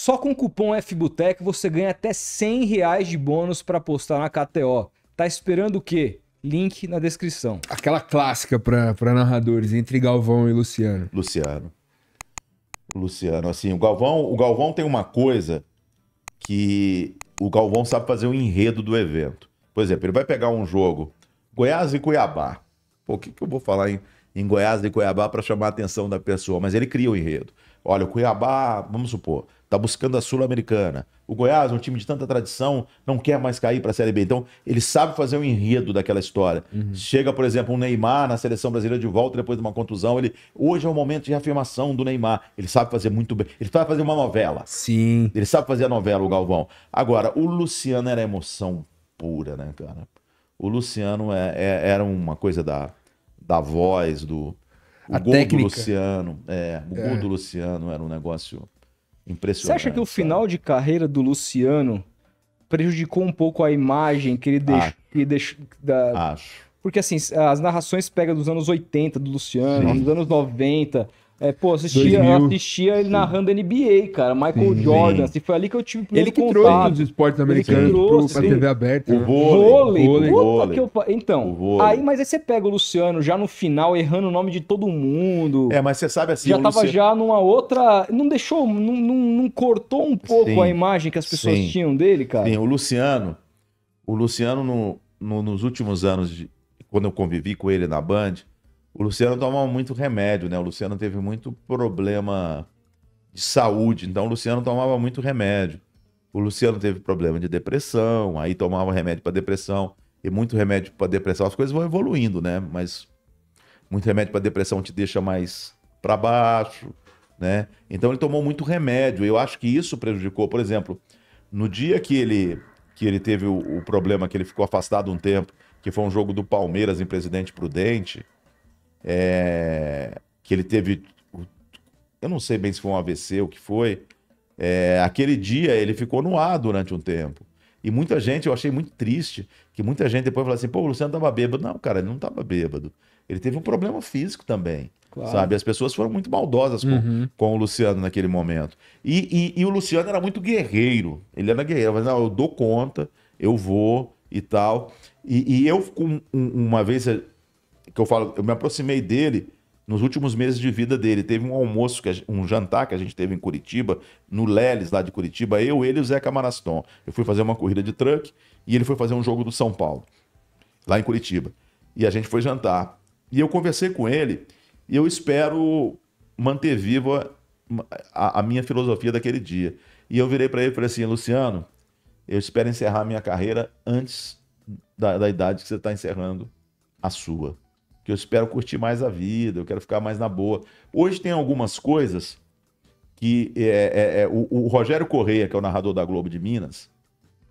Só com o cupom FBUTEC você ganha até 100 reais de bônus para apostar na KTO. Tá esperando o quê? Link na descrição. Aquela clássica para narradores entre Galvão e Luciano. Luciano. Luciano, assim, o Galvão, o Galvão tem uma coisa que o Galvão sabe fazer o um enredo do evento. Por exemplo, ele vai pegar um jogo Goiás e Cuiabá. Pô, o que, que eu vou falar em, em Goiás e Cuiabá para chamar a atenção da pessoa? Mas ele cria o um enredo. Olha, o Cuiabá, vamos supor, tá buscando a Sul-Americana. O Goiás, um time de tanta tradição, não quer mais cair para a Série B. Então, ele sabe fazer o um enredo daquela história. Uhum. Chega, por exemplo, um Neymar na seleção brasileira de volta depois de uma contusão. Ele Hoje é o momento de afirmação do Neymar. Ele sabe fazer muito bem. Ele sabe fazer uma novela. Sim. Ele sabe fazer a novela, o Galvão. Agora, o Luciano era emoção pura, né, cara? O Luciano é, é, era uma coisa da, da voz, do. O a gol técnica. do Luciano. É, o é. gol do Luciano era um negócio Impressionante. Você acha que o final de carreira do Luciano prejudicou um pouco a imagem que ele deixou? Que deixo, da... Acho. Porque assim, as narrações pegam dos anos 80 do Luciano, Sim. dos anos 90. É, pô, assistia, assistia ele narrando NBA, cara. Michael sim, Jordan. Assim, foi ali que eu tive o primeiro Ele que contato. trouxe os esportes americanos pra TV aberta. Né? O vôlei. vôlei. vôlei. Eu... Então, vôlei. aí, mas aí você pega o Luciano já no final, errando o nome de todo mundo. É, mas você sabe assim... Já tava Luciano... já numa outra... Não deixou... Não, não, não cortou um pouco sim, a imagem que as pessoas sim. tinham dele, cara? Sim, o Luciano... O Luciano, no, no, nos últimos anos, de, quando eu convivi com ele na Band o Luciano toma muito remédio, né? O Luciano teve muito problema de saúde, então o Luciano tomava muito remédio. O Luciano teve problema de depressão, aí tomava remédio para depressão e muito remédio para depressão. As coisas vão evoluindo, né? Mas muito remédio para depressão te deixa mais para baixo, né? Então ele tomou muito remédio. Eu acho que isso prejudicou, por exemplo, no dia que ele que ele teve o, o problema que ele ficou afastado um tempo, que foi um jogo do Palmeiras em Presidente Prudente, é, que ele teve. Eu não sei bem se foi um AVC, o que foi. É, aquele dia ele ficou no ar durante um tempo. E muita gente, eu achei muito triste, que muita gente depois falou assim: pô, o Luciano estava bêbado. Não, cara, ele não estava bêbado. Ele teve um problema físico também. Claro. Sabe? As pessoas foram muito maldosas com, uhum. com o Luciano naquele momento. E, e, e, o Luciano era muito guerreiro. Ele era guerreiro. Mas, não, eu dou conta, eu vou e tal. E, e eu, um, uma vez, que eu falo, eu me aproximei dele nos últimos meses de vida dele. Teve um almoço, que um jantar que a gente teve em Curitiba, no Leles, lá de Curitiba, eu, ele e o Zeca Camaraston. Eu fui fazer uma corrida de truck e ele foi fazer um jogo do São Paulo, lá em Curitiba. E a gente foi jantar. E eu conversei com ele e eu espero manter viva a, a minha filosofia daquele dia. E eu virei para ele e falei assim: Luciano, eu espero encerrar minha carreira antes da, da idade que você está encerrando a sua que eu espero curtir mais a vida, eu quero ficar mais na boa. Hoje tem algumas coisas que é, é, é, o, o, Rogério Correia, que é o narrador da Globo de Minas,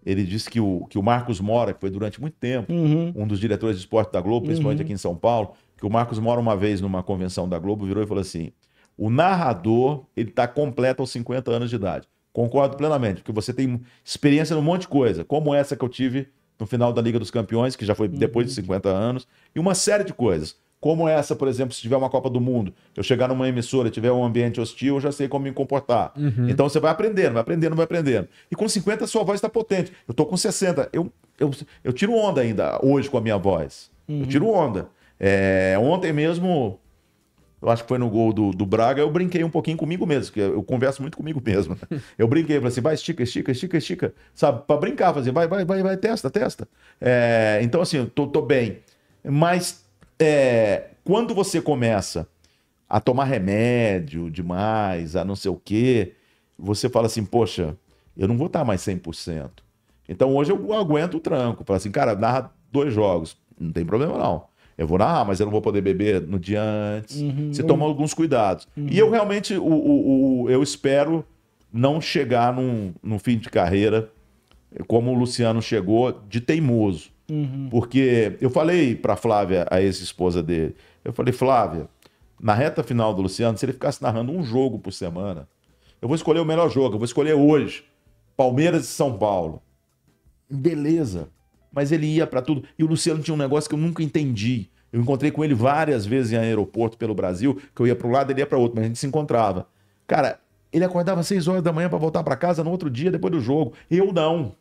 ele disse que o, que o Marcos Mora, que foi durante muito tempo uhum. um dos diretores de esporte da Globo, principalmente uhum. aqui em São Paulo, que o Marcos Mora, uma vez numa convenção da Globo, virou e falou assim: o narrador, ele está completo aos 50 anos de idade. Concordo plenamente, porque você tem experiência num monte de coisa, como essa que eu tive no final da Liga dos Campeões, que já foi depois de 50 uhum. anos, e uma série de coisas. Como essa, por exemplo, se tiver uma Copa do Mundo, eu chegar numa emissora, tiver um ambiente hostil, eu já sei como me comportar. Uhum. Então você vai aprendendo, vai aprendendo, vai aprendendo. E com 50 sua voz está potente. Eu tô com 60. Eu, eu, eu tiro onda ainda hoje com a minha voz. Uhum. Eu tiro onda. É, ontem mesmo eu acho que foi no gol do, do Braga, eu brinquei um pouquinho comigo mesmo, que eu, converso muito comigo mesmo. Né? Eu brinquei, falei assim, vai, estica, estica, estica, estica, sabe? Para brincar, fazer, vai, vai, vai, vai, testa, testa. É, então, assim, eu tô, tô bem. Mas é, quando você começa a tomar remédio demais, a não sei o quê, você fala assim, poxa, eu não vou estar mais 100%. Então, hoje eu aguento o tranco. Falo assim, cara, narra dois jogos, não tem problema não. Eu vou, ah, mas eu não vou poder beber no dia antes. Uhum. Você toma alguns cuidados. Uhum. E eu uhum. realmente, o, o, o, eu espero não chegar num, num fim de carreira como o Luciano chegou, de teimoso. Uhum. Porque eu falei para Flávia, a ex-esposa dele, eu falei, Flávia, na reta final do Luciano, se ele ficasse narrando um jogo por semana, eu vou escolher o melhor jogo, eu vou escolher hoje. Palmeiras e São Paulo. Beleza mas ele ia para tudo. E o Luciano tinha um negócio que eu nunca entendi. Eu encontrei com ele várias vezes em aeroporto pelo Brasil, que eu ia para um lado, ele ia para outro, mas a gente se encontrava. Cara, ele acordava às 6 horas da manhã para voltar para casa no outro dia depois do jogo. Eu não.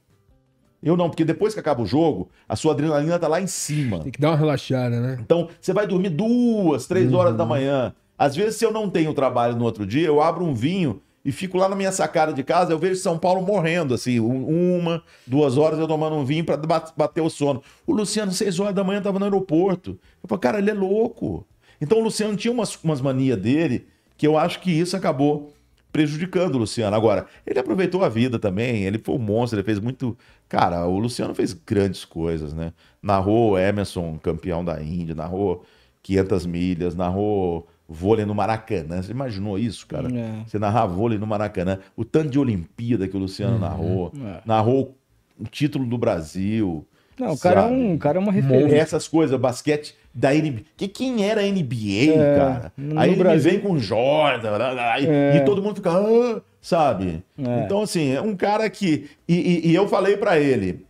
Eu não, porque depois que acaba o jogo, a sua adrenalina tá lá em cima. Tem que dar uma relaxada, né? Então, você vai dormir duas, três uhum. horas da uhum. manhã. Às vezes, se eu não tenho trabalho no outro dia, eu abro um vinho e fico lá na minha sacada de casa, eu vejo São Paulo morrendo, assim, uma, duas horas eu tomando um vinho para bater o sono. O Luciano, seis horas da manhã, estava no aeroporto. Eu falei, cara, ele é louco. Então o Luciano tinha umas, umas manias dele que eu acho que isso acabou prejudicando o Luciano. Agora, ele aproveitou a vida também, ele foi um monstro, ele fez muito. Cara, o Luciano fez grandes coisas, né? Narrou Emerson, campeão da Índia, narrou 500 milhas, narrou vôlei no Maracanã. Você imaginou isso, cara? É. Você narrar vôlei no Maracanã. O tanto de Olimpíada que o Luciano uhum. narrou. É. Narrou o título do Brasil. Não, o cara, é um, o cara é uma referência. Essas coisas, basquete da NBA. Que quem era a NBA, é, cara? Aí ele vem com Jordan é. e, todo mundo fica, ah, sabe? É. Então, assim, é um cara que. E, e, e eu falei para ele.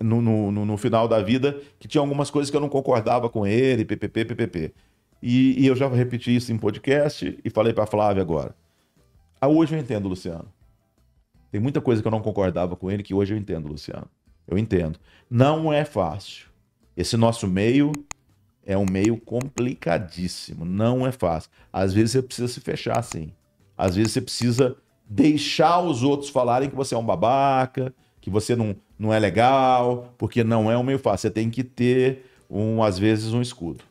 No, no, no, final da vida, que tinha algumas coisas que eu não concordava com ele, ppp, ppp. E, e eu já repeti isso em podcast e falei para a Flávia agora. Ah, hoje eu entendo, Luciano. Tem muita coisa que eu não concordava com ele que hoje eu entendo, Luciano. Eu entendo. Não é fácil. Esse nosso meio é um meio complicadíssimo. Não é fácil. Às vezes você precisa se fechar, assim. Às vezes você precisa deixar os outros falarem que você é um babaca, que você não, não é legal, porque não é um meio fácil. Você tem que ter, um, às vezes, um escudo.